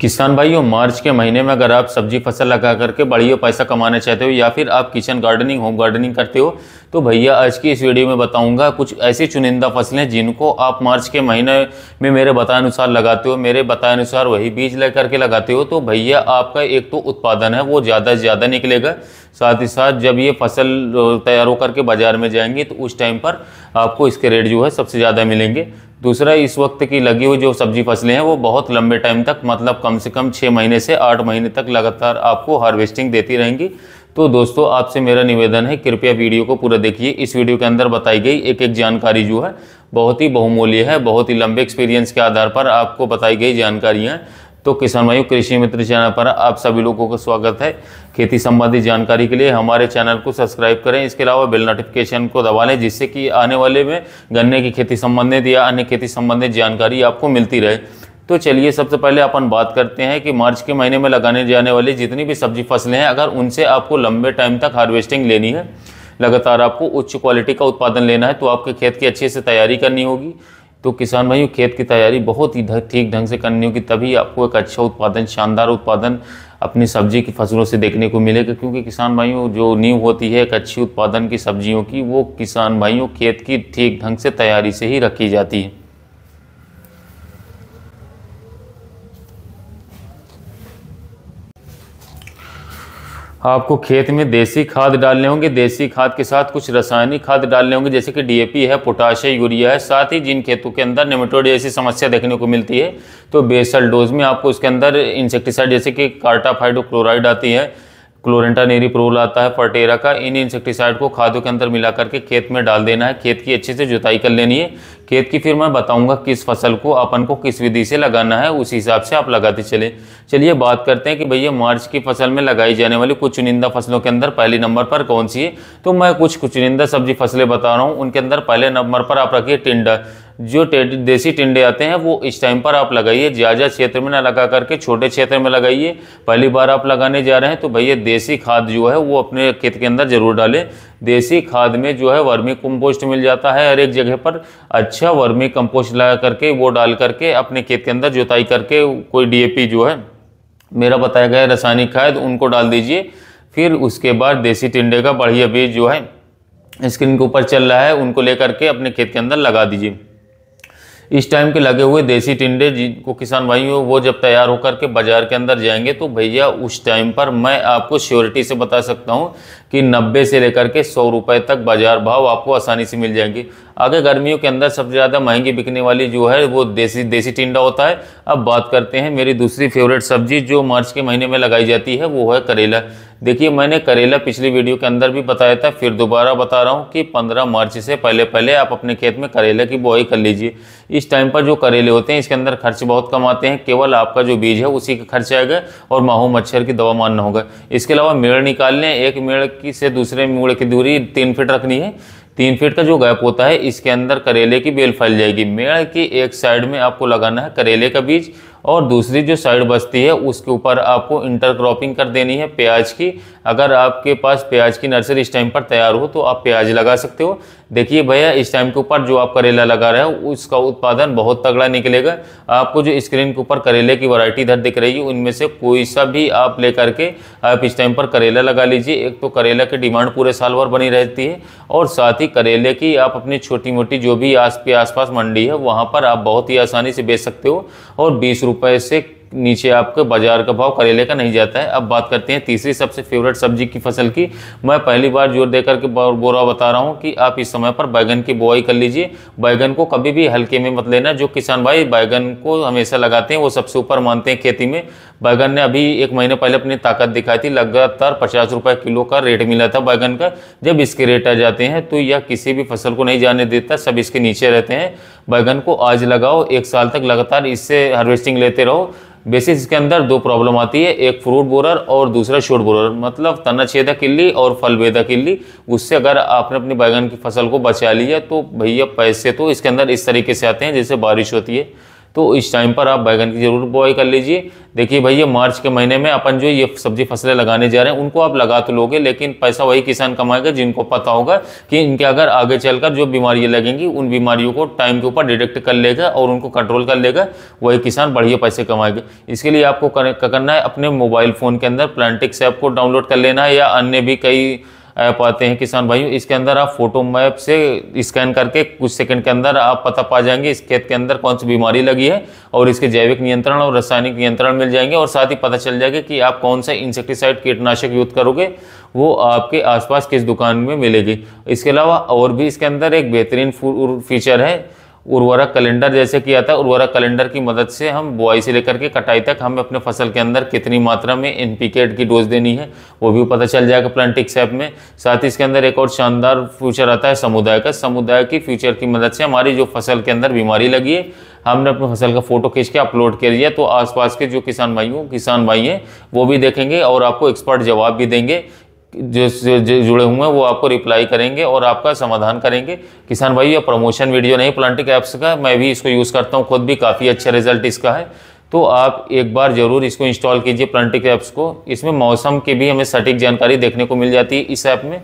किसान भाइयों मार्च के महीने में अगर आप सब्जी फसल लगा करके बढ़िया पैसा कमाना चाहते हो या फिर आप किचन गार्डनिंग होम गार्डनिंग करते हो तो भैया आज की इस वीडियो में बताऊंगा कुछ ऐसी चुनिंदा फसलें जिनको आप मार्च के महीने में मेरे बताए अनुसार लगाते हो मेरे बताए अनुसार वही बीज ले करके लगाते हो तो भैया आपका एक तो उत्पादन है वो ज़्यादा से ज़्यादा निकलेगा साथ ही साथ जब ये फसल तैयार होकर के बाज़ार में जाएंगी तो उस टाइम पर आपको इसके रेट जो है सबसे ज़्यादा मिलेंगे दूसरा इस वक्त की लगी हुई जो सब्जी फसलें हैं वो बहुत लंबे टाइम तक मतलब कम से कम छः महीने से आठ महीने तक लगातार आपको हार्वेस्टिंग देती रहेंगी तो दोस्तों आपसे मेरा निवेदन है कृपया वीडियो को पूरा देखिए इस वीडियो के अंदर बताई गई एक एक जानकारी जो है बहुत ही बहुमूल्य है बहुत ही लंबे एक्सपीरियंस के आधार पर आपको बताई गई जानकारियाँ तो किसान भाइयों कृषि मित्र चैनल पर आप सभी लोगों का स्वागत है खेती संबंधी जानकारी के लिए हमारे चैनल को सब्सक्राइब करें इसके अलावा बेल नोटिफिकेशन को दबा लें जिससे कि आने वाले में गन्ने की खेती संबंधित या अन्य खेती संबंधित जानकारी आपको मिलती रहे तो चलिए सबसे पहले अपन बात करते हैं कि मार्च के महीने में लगाने जाने वाली जितनी भी सब्जी फसलें हैं अगर उनसे आपको लंबे टाइम तक हार्वेस्टिंग लेनी है लगातार आपको उच्च क्वालिटी का उत्पादन लेना है तो आपके खेत की अच्छे से तैयारी करनी होगी तो किसान भाइयों खेत की तैयारी बहुत ही ठीक ढंग से करनी होगी तभी आपको एक अच्छा उत्पादन शानदार उत्पादन अपनी सब्जी की फसलों से देखने को मिलेगा क्योंकि किसान भाइयों जो नींव होती है एक अच्छी उत्पादन की सब्जियों की वो किसान भाइयों खेत की ठीक ढंग से तैयारी से ही रखी जाती है आपको खेत में देसी खाद डालने होंगे देसी खाद के साथ कुछ रासायनिक खाद डालने होंगे जैसे कि डीएपी है पोटाश है यूरिया है साथ ही जिन खेतों के अंदर नेमेटोड जैसी समस्या देखने को मिलती है तो बेसल डोज में आपको उसके अंदर इंसेक्टिसाइड जैसे कि कार्टाफाइडोक्लोराइड आती है क्लोरेंटा प्रोल आता है पटेरा का इन इंसेक्टिसाइड को खादों के अंदर मिला करके खेत में डाल देना है खेत की अच्छे से जुताई कर लेनी है खेत की फिर मैं बताऊंगा किस फसल को अपन को किस विधि से लगाना है उस हिसाब से आप लगाते चले चलिए बात करते हैं कि भैया मार्च की फसल में लगाई जाने वाली कुछ चुनिंदा फसलों के अंदर पहले नंबर पर कौन सी है तो मैं कुछ चुनिंदा सब्जी फसलें बता रहा हूँ उनके अंदर पहले नंबर पर आप रखिए टिंडा जो देसी टिंडे आते हैं वो इस टाइम पर आप लगाइए ज़्यादा क्षेत्र में ना लगा करके छोटे क्षेत्र में लगाइए पहली बार आप लगाने जा रहे हैं तो भैया देसी खाद जो है वो अपने खेत के अंदर ज़रूर डालें देसी खाद में जो है वर्मी कंपोस्ट मिल जाता है हर एक जगह पर अच्छा वर्मी कंपोस्ट लगा करके वो डाल करके अपने खेत के अंदर जुताई करके कोई डी जो है मेरा बताया गया रासायनिक खाद उनको डाल दीजिए फिर उसके बाद देसी टिंडे का बढ़िया बीज जो है स्क्रीन के ऊपर चल रहा है उनको लेकर के अपने खेत के अंदर लगा दीजिए इस टाइम के लगे हुए देसी टिंडे जिनको किसान भाई हो वो जब तैयार होकर के बाज़ार के अंदर जाएंगे तो भैया उस टाइम पर मैं आपको श्योरिटी से बता सकता हूँ कि 90 से लेकर के सौ रुपये तक बाज़ार भाव आपको आसानी से मिल जाएंगे आगे गर्मियों के अंदर सबसे ज़्यादा महंगी बिकने वाली जो है वो देसी देसी टिंडा होता है अब बात करते हैं मेरी दूसरी फेवरेट सब्जी जो मार्च के महीने में लगाई जाती है वो है करेला देखिए मैंने करेला पिछली वीडियो के अंदर भी बताया था फिर दोबारा बता रहा हूँ कि 15 मार्च से पहले पहले आप अपने खेत में करेले की बुआई कर लीजिए इस टाइम पर जो करेले होते हैं इसके अंदर खर्च बहुत कम आते हैं केवल आपका जो बीज है उसी का खर्च आएगा और माहू मच्छर की दवा मानना होगा इसके अलावा मेड़ निकालने एक मेड़ की से दूसरे मेड़ की दूरी तीन फिट रखनी है तीन फीट का जो गैप होता है इसके अंदर करेले की बेल फैल जाएगी मेड़ की एक साइड में आपको लगाना है करेले का बीज और दूसरी जो साइड बचती है उसके ऊपर आपको इंटरक्रॉपिंग कर देनी है प्याज की अगर आपके पास प्याज की नर्सरी इस टाइम पर तैयार हो तो आप प्याज लगा सकते हो देखिए भैया इस टाइम के ऊपर जो आप करेला लगा रहे हो उसका उत्पादन बहुत तगड़ा निकलेगा आपको जो स्क्रीन के ऊपर करेले की वरायटी इधर दिख रही है उनमें से कोई सा भी आप ले करके आप इस टाइम पर करेला लगा लीजिए एक तो करेला की डिमांड पूरे साल भर बनी रहती है और साथ ही करेले की आप अपनी छोटी मोटी जो भी आस आसपास मंडी है वहाँ पर आप बहुत ही आसानी से बेच सकते हो और बीस रुपये से नीचे आपके बाजार का भाव करेले का नहीं जाता है अब बात करते हैं तीसरी सबसे फेवरेट सब्जी की फसल की मैं पहली बार जोर देकर के बोरा बता रहा हूँ कि आप इस समय पर बैगन की बुआई कर लीजिए बैगन को कभी भी हल्के में मत लेना जो किसान भाई बैगन को हमेशा लगाते हैं वो सबसे ऊपर मानते हैं खेती में बैगन ने अभी एक महीने पहले अपनी ताकत दिखाई थी लगातार पचास रुपये किलो का रेट मिला था बैगन का जब इसके रेट आ जाते हैं तो यह किसी भी फसल को नहीं जाने देता सब इसके नीचे रहते हैं बैगन को आज लगाओ एक साल तक लगातार इससे हार्वेस्टिंग लेते रहो बेसिस इसके अंदर दो प्रॉब्लम आती है एक फ्रूट बोरर और दूसरा शोट बोरर मतलब तना छेदा किल्ली और फल बेदा किल्ली उससे अगर आपने अपनी बैगन की फसल को बचा लिया तो भैया पैसे तो इसके अंदर इस तरीके से आते हैं जैसे बारिश होती है तो इस टाइम पर आप बैगन की ज़रूर बुआई कर लीजिए देखिए भैया मार्च के महीने में अपन जो ये सब्जी फसलें लगाने जा रहे हैं उनको आप लगा तो लोगे लेकिन पैसा वही किसान कमाएगा जिनको पता होगा कि इनके अगर आगे चलकर जो बीमारियां लगेंगी उन बीमारियों को टाइम के ऊपर डिटेक्ट कर लेगा और उनको कंट्रोल कर लेगा वही किसान बढ़िया पैसे कमाएगा इसके लिए आपको करना है अपने मोबाइल फ़ोन के अंदर प्लान्टिक्स ऐप को डाउनलोड कर लेना है या अन्य भी कई ऐप आते हैं किसान भाइयों इसके अंदर आप फोटो मैप से स्कैन करके कुछ सेकंड के अंदर आप पता पा जाएंगे इस खेत के अंदर कौन सी बीमारी लगी है और इसके जैविक नियंत्रण और रासायनिक नियंत्रण मिल जाएंगे और साथ ही पता चल जाएगा कि आप कौन सा इंसेक्टिसाइड कीटनाशक यूज करोगे वो आपके आसपास किस दुकान में मिलेगी इसके अलावा और भी इसके अंदर एक बेहतरीन फीचर है उर्वरक कैलेंडर जैसे किया था उर्वरक कैलेंडर की मदद से हम बुआई से लेकर के कटाई तक हमें अपने फसल के अंदर कितनी मात्रा में एनपीकेट की डोज देनी है वो भी पता चल जाएगा प्लांटिक्स ऐप में साथ ही इसके अंदर एक और शानदार फ्यूचर आता है समुदाय का समुदाय की फ्यूचर की मदद से हमारी जो फसल के अंदर बीमारी लगी है हमने अपनी फसल का फोटो खींच के अपलोड कर दिया तो आसपास के जो किसान भाई किसान भाई हैं वो भी देखेंगे और आपको एक्सपर्ट जवाब भी देंगे जिससे जुड़े हुए हैं वो आपको रिप्लाई करेंगे और आपका समाधान करेंगे किसान भाई ये प्रमोशन वीडियो नहीं प्लांटिक ऐप्स का मैं भी इसको यूज़ करता हूँ खुद भी काफ़ी अच्छा रिजल्ट इसका है तो आप एक बार ज़रूर इसको इंस्टॉल कीजिए प्लांटिक ऐप्स को इसमें मौसम की भी हमें सटीक जानकारी देखने को मिल जाती है इस ऐप में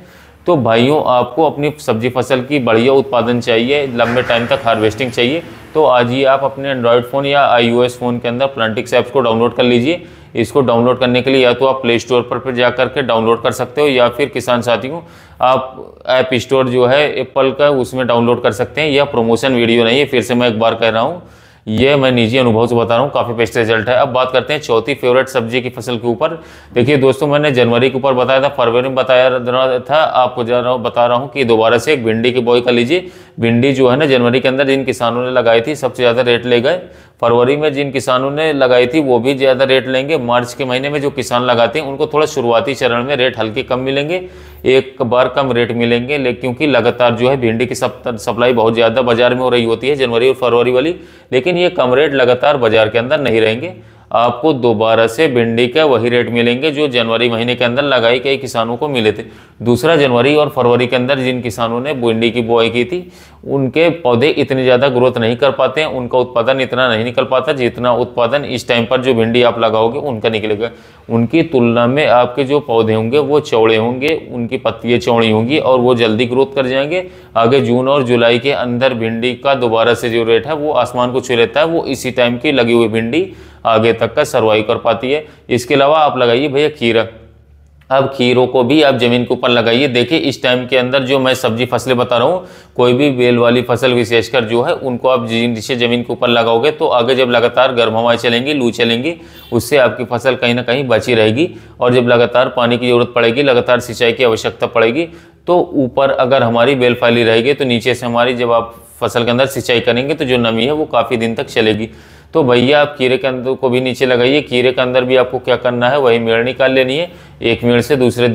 तो भाइयों आपको अपनी सब्जी फसल की बढ़िया उत्पादन चाहिए लंबे टाइम तक हार्वेस्टिंग चाहिए तो आज ही आप अपने एंड्रॉयड फ़ोन या आईओएस फ़ोन के अंदर प्लांटिक्स ऐप्स को डाउनलोड कर लीजिए इसको डाउनलोड करने के लिए या तो आप प्ले स्टोर पर फिर जा करके डाउनलोड कर सकते हो या फिर किसान साथियों आप ऐप स्टोर जो है एप्पल का उसमें डाउनलोड कर सकते हैं यह प्रमोशन वीडियो नहीं है फिर से मैं एक बार कह रहा हूँ ये मैं निजी अनुभव से बता रहा हूँ काफ़ी बेस्ट रिजल्ट है अब बात करते हैं चौथी फेवरेट सब्जी की फसल के ऊपर देखिए दोस्तों मैंने जनवरी के ऊपर बताया था फरवरी में बताया था आपको जा रहा हूँ बता रहा हूँ कि दोबारा से एक भिंडी की बॉय कर लीजिए भिंडी जो है ना जनवरी के अंदर जिन किसानों ने लगाई थी सबसे ज़्यादा रेट ले गए फरवरी में जिन किसानों ने लगाई थी वो भी ज़्यादा रेट लेंगे मार्च के महीने में जो किसान लगाते हैं उनको थोड़ा शुरुआती चरण में रेट हल्के कम मिलेंगे एक बार कम रेट मिलेंगे लेकिन क्योंकि लगातार जो है भिंडी की सप्लाई बहुत ज़्यादा बाजार में हो रही होती है जनवरी और फरवरी वाली लेकिन ये कम रेट लगातार बाजार के अंदर नहीं रहेंगे आपको दोबारा से भिंडी का वही रेट मिलेंगे जो जनवरी महीने के अंदर लगाई गई किसानों को मिले थे दूसरा जनवरी और फरवरी के अंदर जिन किसानों ने भिंडी की बुआई की थी उनके पौधे इतने ज़्यादा ग्रोथ नहीं कर पाते हैं उनका उत्पादन इतना नहीं निकल पाता जितना उत्पादन इस टाइम पर जो भिंडी आप लगाओगे उनका निकलेगा उनकी तुलना में आपके जो पौधे होंगे वो चौड़े होंगे उनकी पत्तियाँ चौड़ी होंगी और वो जल्दी ग्रोथ कर जाएंगे आगे जून और जुलाई के अंदर भिंडी का दोबारा से जो रेट है वो आसमान को छू लेता है वो इसी टाइम की लगी हुई भिंडी आगे तक का सर्वाइव कर पाती है इसके अलावा आप लगाइए भैया खीरा अब खीरों को भी आप ज़मीन के ऊपर लगाइए देखिए इस टाइम के अंदर जो मैं सब्जी फसलें बता रहा हूँ कोई भी बेल वाली फसल विशेषकर जो है उनको आप जिनसे ज़मीन के ऊपर लगाओगे तो आगे जब लगातार गर्म हवाएं चलेंगी लू चलेंगी उससे आपकी फसल कहीं ना कहीं बची रहेगी और जब लगातार पानी की ज़रूरत पड़ेगी लगातार सिंचाई की आवश्यकता पड़ेगी तो ऊपर अगर हमारी बेल फैली रहेगी तो नीचे से हमारी जब आप फसल के अंदर सिंचाई करेंगे तो जो नमी है वो काफ़ी दिन तक चलेगी तो भैया आप कीड़े के अंदर को भी नीचे लगाइए कीड़े के अंदर भी आपको क्या करना है वही मेड़ निकाल लेनी है एक मेड़ से दूसरे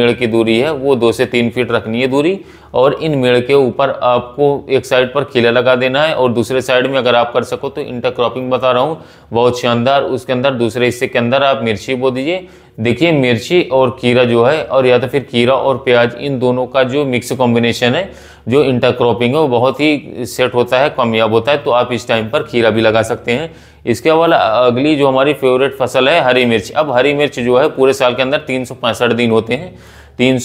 मेड़ की दूरी है वो दो से तीन फीट रखनी है दूरी और इन मेड़ के ऊपर आपको एक साइड पर कीला लगा देना है और दूसरे साइड में अगर आप कर सको तो इंटरक्रॉपिंग बता रहा हूँ बहुत शानदार उसके अंदर दूसरे हिस्से के अंदर आप मिर्ची बो दीजिए देखिए मिर्ची और कीरा जो है और या तो फिर कीरा और प्याज इन दोनों का जो मिक्स कॉम्बिनेशन है जो इंटरक्रॉपिंग है वो बहुत ही सेट होता है कामयाब होता है तो आप इस टाइम पर खीरा भी लगा सकते हैं इसके अलावा अगली जो हमारी फेवरेट फसल है हरी मिर्च अब हरी मिर्च जो है पूरे साल के अंदर तीन दिन होते हैं तीन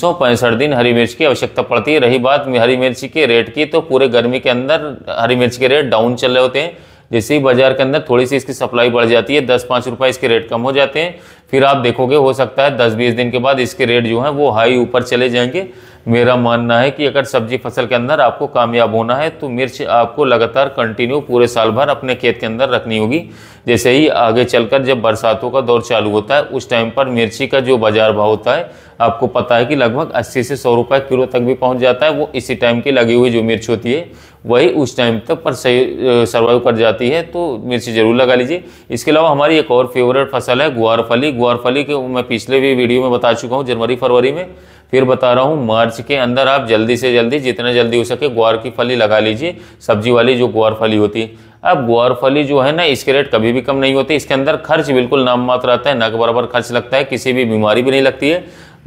दिन हरी मिर्च की आवश्यकता पड़ती है रही बात हरी मिर्च के रेट की तो पूरे गर्मी के अंदर हरी मिर्च के रेट डाउन चल रहे होते हैं जैसे ही बाजार के अंदर थोड़ी सी इसकी सप्लाई बढ़ जाती है दस पाँच रुपये इसके रेट कम हो जाते हैं फिर आप देखोगे हो सकता है दस बीस दिन के बाद इसके रेट जो हैं वो हाई ऊपर चले जाएंगे मेरा मानना है कि अगर सब्जी फसल के अंदर आपको कामयाब होना है तो मिर्च आपको लगातार कंटिन्यू पूरे साल भर अपने खेत के अंदर रखनी होगी जैसे ही आगे चलकर जब बरसातों का दौर चालू होता है उस टाइम पर मिर्ची का जो बाज़ार भाव होता है आपको पता है कि लगभग 80 से 100 रुपए किलो तक भी पहुंच जाता है वो इसी टाइम की लगी हुई जो मिर्च होती है वही उस टाइम तक पर सर्वाइव कर जाती है तो मिर्ची ज़रूर लगा लीजिए इसके अलावा हमारी एक और फेवरेट फसल है गुआरफली फली फली के मैं पिछले भी वीडियो में बता चुका हूँ जनवरी फरवरी में फिर बता रहा हूँ मार्च के अंदर आप जल्दी से जल्दी जितना जल्दी हो सके ग्वार की फली लगा लीजिए सब्जी वाली जो ग्वार फली होती है अब ग्वार फली जो है ना इसके रेट कभी भी कम नहीं होते इसके अंदर खर्च बिल्कुल नाम मात्र आता है ना के बराबर खर्च लगता है किसी भी बीमारी भी नहीं लगती है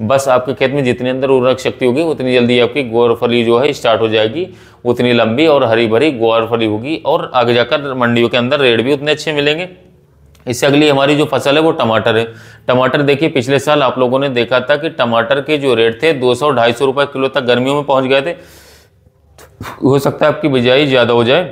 बस आपके खेत में जितने अंदर उर्वरक शक्ति होगी उतनी जल्दी आपकी ग्वारफली जो है स्टार्ट हो जाएगी उतनी लंबी और हरी भरी ग्वारफली होगी और आगे जाकर मंडियों के अंदर रेट भी उतने अच्छे मिलेंगे इससे अगली हमारी जो फसल है वो टमाटर है टमाटर देखिए पिछले साल आप लोगों ने देखा था कि टमाटर के जो रेट थे दो ढाई सौ रुपये किलो तक गर्मियों में पहुंच गए थे हो सकता है आपकी बिजाई ज़्यादा हो जाए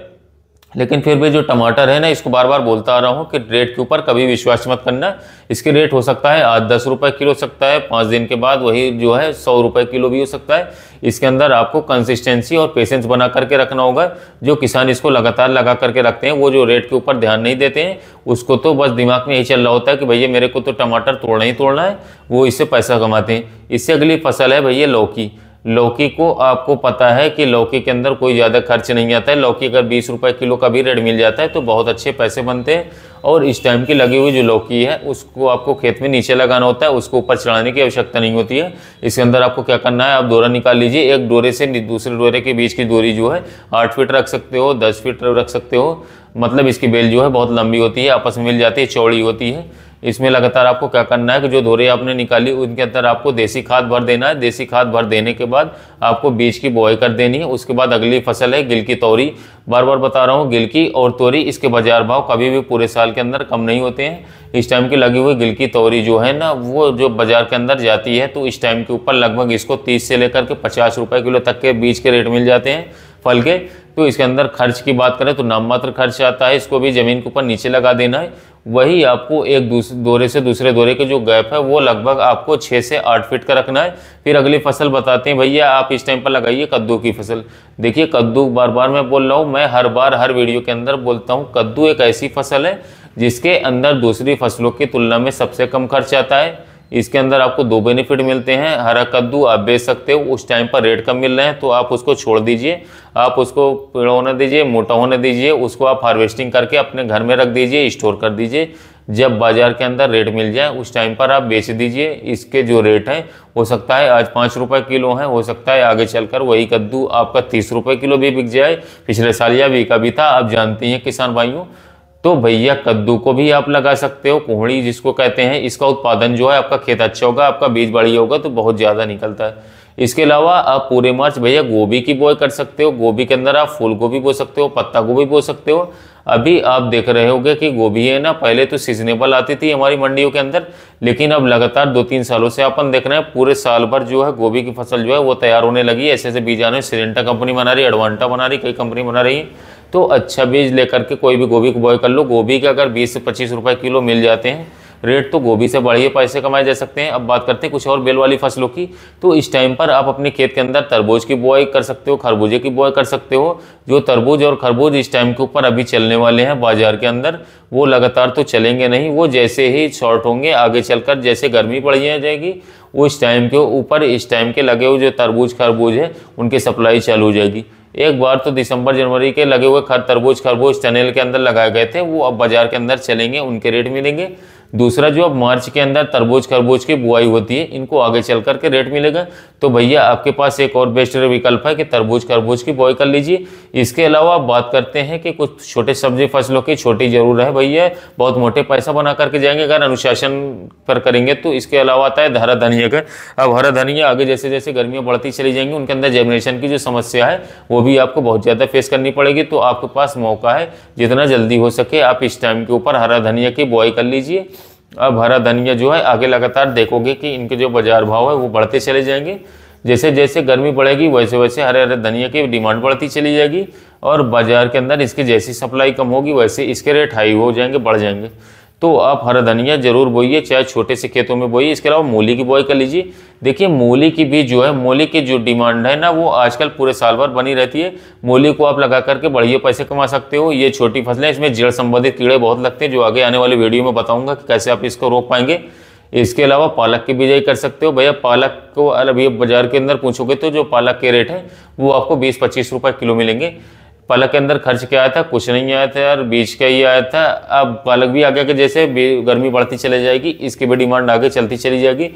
लेकिन फिर भी जो टमाटर है ना इसको बार बार बोलता आ रहा हूँ कि रेट के ऊपर कभी विश्वास मत करना इसके रेट हो सकता है आज दस रुपये किलो हो सकता है पाँच दिन के बाद वही जो है सौ रुपये किलो भी हो सकता है इसके अंदर आपको कंसिस्टेंसी और पेशेंस बना करके रखना होगा जो किसान इसको लगातार लगा करके रखते हैं वो जो रेट के ऊपर ध्यान नहीं देते हैं उसको तो बस दिमाग में यही चल रहा होता है कि भैया मेरे को तो टमाटर तोड़ना ही तोड़ना है वो इससे पैसा कमाते हैं इससे अगली फसल है भैया लौकी लौकी को आपको पता है कि लौकी के अंदर कोई ज़्यादा खर्च नहीं आता है लौकी अगर बीस रुपये किलो का भी रेट मिल जाता है तो बहुत अच्छे पैसे बनते हैं और इस टाइम की लगी हुई जो लौकी है उसको आपको खेत में नीचे लगाना होता है उसको ऊपर चढ़ाने की आवश्यकता नहीं होती है इसके अंदर आपको क्या करना है आप डोरा निकाल लीजिए एक डोरे से दूसरे डोरे के बीच की दूरी जो है आठ फीट रख सकते हो दस फीट रख सकते हो मतलब इसकी बेल जो है बहुत लंबी होती है आपस में मिल जाती है चौड़ी होती है इसमें लगातार आपको क्या करना है कि जो धोरे आपने निकाली उनके अंदर आपको देसी खाद भर देना है देसी खाद भर देने के बाद आपको बीज की बुआई कर देनी है उसके बाद अगली फसल है गिल की तोरी बार बार बता रहा हूँ गिल की और तोरी इसके बाजार भाव कभी भी पूरे साल के अंदर कम नहीं होते हैं इस टाइम की लगी हुई गिल की तोरी जो है ना वो जो बाजार के अंदर जाती है तो इस टाइम के ऊपर लगभग इसको तीस से लेकर के पचास रुपये किलो तक के बीज के रेट मिल जाते हैं फल के तो इसके अंदर खर्च की बात करें तो नाममात्र खर्च आता है इसको भी ज़मीन के ऊपर नीचे लगा देना है वही आपको एक दौरे से दूसरे दौरे के जो गैप है वो लगभग आपको छः से आठ फीट का रखना है फिर अगली फसल बताते हैं भैया आप इस टाइम पर लगाइए कद्दू की फसल देखिए कद्दू बार बार मैं बोल रहा हूँ मैं हर बार हर वीडियो के अंदर बोलता हूँ कद्दू एक ऐसी फसल है जिसके अंदर दूसरी फसलों की तुलना में सबसे कम खर्च आता है इसके अंदर आपको दो बेनिफिट मिलते हैं हरा कद्दू आप बेच सकते हो उस टाइम पर रेट कम मिल रहे हैं तो आप उसको छोड़ दीजिए आप उसको पेड़ होने दीजिए मोटा होने दीजिए उसको आप हार्वेस्टिंग करके अपने घर में रख दीजिए स्टोर कर दीजिए जब बाज़ार के अंदर रेट मिल जाए उस टाइम पर आप बेच दीजिए इसके जो रेट हैं हो सकता है आज पाँच रुपये किलो हैं हो सकता है आगे चलकर वही कद्दू आपका तीस रुपये किलो भी बिक जाए पिछले साल या बीका भी था आप जानती हैं किसान भाइयों तो भैया कद्दू को भी आप लगा सकते हो कोहड़ी जिसको कहते हैं इसका उत्पादन जो है आपका खेत अच्छा होगा आपका बीज बढ़िया होगा तो बहुत ज़्यादा निकलता है इसके अलावा आप पूरे मार्च भैया गोभी की बोई कर सकते हो गोभी के अंदर आप फूल गोभी बो सकते हो पत्ता गोभी बो सकते हो अभी आप देख रहे होगे कि गोभी है ना पहले तो सीजनेबल आती थी हमारी मंडियों के अंदर लेकिन अब लगातार दो तीन सालों से अपन देख रहे हैं पूरे साल भर जो है गोभी की फसल जो है वो तैयार होने लगी ऐसे ऐसे बीज आने सिलेंटा कंपनी बना रही एडवांटा बना रही कई कंपनी बना रही है तो अच्छा बीज लेकर के कोई भी गोभी को बॉय कर लो गोभी के अगर बीस से पच्चीस रुपये किलो मिल जाते हैं रेट तो गोभी से बढ़िए पैसे कमाए जा सकते हैं अब बात करते हैं कुछ और बेल वाली फसलों की तो इस टाइम पर आप अपने खेत के अंदर तरबूज की बुआई कर सकते हो खरबूजे की बुआई कर सकते हो जो तरबूज और खरबूज इस टाइम के ऊपर अभी चलने वाले हैं बाजार के अंदर वो लगातार तो चलेंगे नहीं वो जैसे ही शॉर्ट होंगे आगे चलकर जैसे गर्मी पड़ जाएगी उस टाइम के ऊपर इस टाइम के लगे हुए जो तरबूज खरबूज है उनकी सप्लाई चालू हो जाएगी एक बार तो दिसंबर जनवरी के लगे हुए खर तरबूज खरबूज टनल के अंदर लगाए गए थे वो अब बाजार के अंदर चलेंगे उनके रेट मिलेंगे दूसरा जो अब मार्च के अंदर तरबूज खरबूज की बुआई होती है इनको आगे चल करके रेट मिलेगा तो भैया आपके पास एक और बेस्ट विकल्प है कि तरबूज खरबूज की बुआई कर लीजिए इसके अलावा आप बात करते हैं कि कुछ छोटे सब्जी फसलों की छोटी जरूर है भैया बहुत मोटे पैसा बना करके जाएंगे अगर अनुशासन पर करेंगे तो इसके अलावा आता है हरा धनिया का अब हरा धनिया आगे जैसे जैसे गर्मियाँ बढ़ती चली जाएंगी उनके अंदर जर्मिनेशन की जो समस्या है वो भी आपको बहुत ज़्यादा फेस करनी पड़ेगी तो आपके पास मौका है जितना जल्दी हो सके आप इस टाइम के ऊपर हरा धनिया की बुआई कर लीजिए अब हरा धनिया जो है आगे लगातार देखोगे कि इनके जो बाजार भाव है वो बढ़ते चले जाएंगे जैसे जैसे गर्मी बढ़ेगी वैसे वैसे हरे हरे धनिया की डिमांड बढ़ती चली जाएगी और बाज़ार के अंदर इसकी जैसी सप्लाई कम होगी वैसे इसके रेट हाई हो जाएंगे बढ़ जाएंगे तो आप हरा धनिया जरूर बोइए चाहे छोटे से खेतों में बोइए इसके अलावा मूली की बुआई कर लीजिए देखिए मूली की भी जो है मूली की जो डिमांड है ना वो आजकल पूरे साल भर बनी रहती है मूली को आप लगा करके बढ़िया पैसे कमा सकते हो ये छोटी फसलें इसमें जड़ संबंधित कीड़े बहुत लगते हैं जो आगे आने वाली वीडियो में बताऊँगा कि कैसे आप इसको रोक पाएंगे इसके अलावा पालक की बिजाई कर सकते हो भैया पालक को अभी बाज़ार के अंदर पूछोगे तो जो पालक के रेट हैं वो आपको बीस पच्चीस रुपये किलो मिलेंगे पालक के अंदर खर्च क्या आया था कुछ नहीं आया था यार बीज का ही आया था अब पालक भी आगे कि जैसे गर्मी बढ़ती चली जाएगी इसकी भी डिमांड आगे चलती चली जाएगी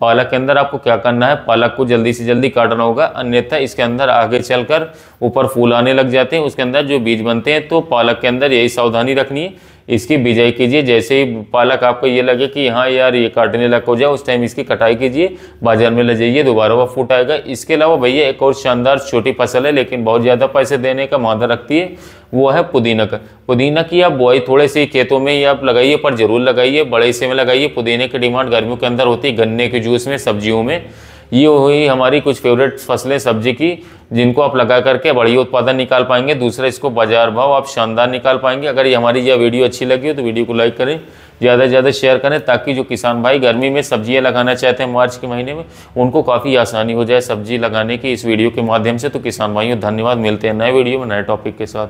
पालक के अंदर आपको क्या करना है पालक को जल्दी से जल्दी काटना होगा अन्यथा इसके अंदर आगे चलकर ऊपर फूल आने लग जाते हैं उसके अंदर जो बीज बनते हैं तो पालक के अंदर यही सावधानी रखनी है इसकी बिजाई कीजिए जैसे ही पालक आपको ये लगे कि हाँ यार ये काटने लग हो जाए उस टाइम इसकी कटाई कीजिए बाजार में ले जाइए दोबारा वह फूट आएगा इसके अलावा भैया एक और शानदार छोटी फसल है लेकिन बहुत ज़्यादा पैसे देने का मादा रखती है वो है पुदीना का पुदीना की आप बुआई थोड़े से खेतों में ही आप लगाइए पर ज़रूर लगाइए बड़े हिस्से में लगाइए पुदीने की डिमांड गर्मियों के अंदर होती है गन्ने के जूस में सब्जियों में ये हुई हमारी कुछ फेवरेट फसलें सब्जी की जिनको आप लगा करके बढ़िया उत्पादन निकाल पाएंगे दूसरा इसको बाजार भाव आप शानदार निकाल पाएंगे अगर ये हमारी यह वीडियो अच्छी लगी हो तो वीडियो को लाइक करें ज़्यादा से ज़्यादा शेयर करें ताकि जो किसान भाई गर्मी में सब्जियां लगाना चाहते हैं मार्च के महीने में उनको काफ़ी आसानी हो जाए सब्जी लगाने की इस वीडियो के माध्यम से तो किसान भाइयों धन्यवाद मिलते हैं नए वीडियो में नए टॉपिक के साथ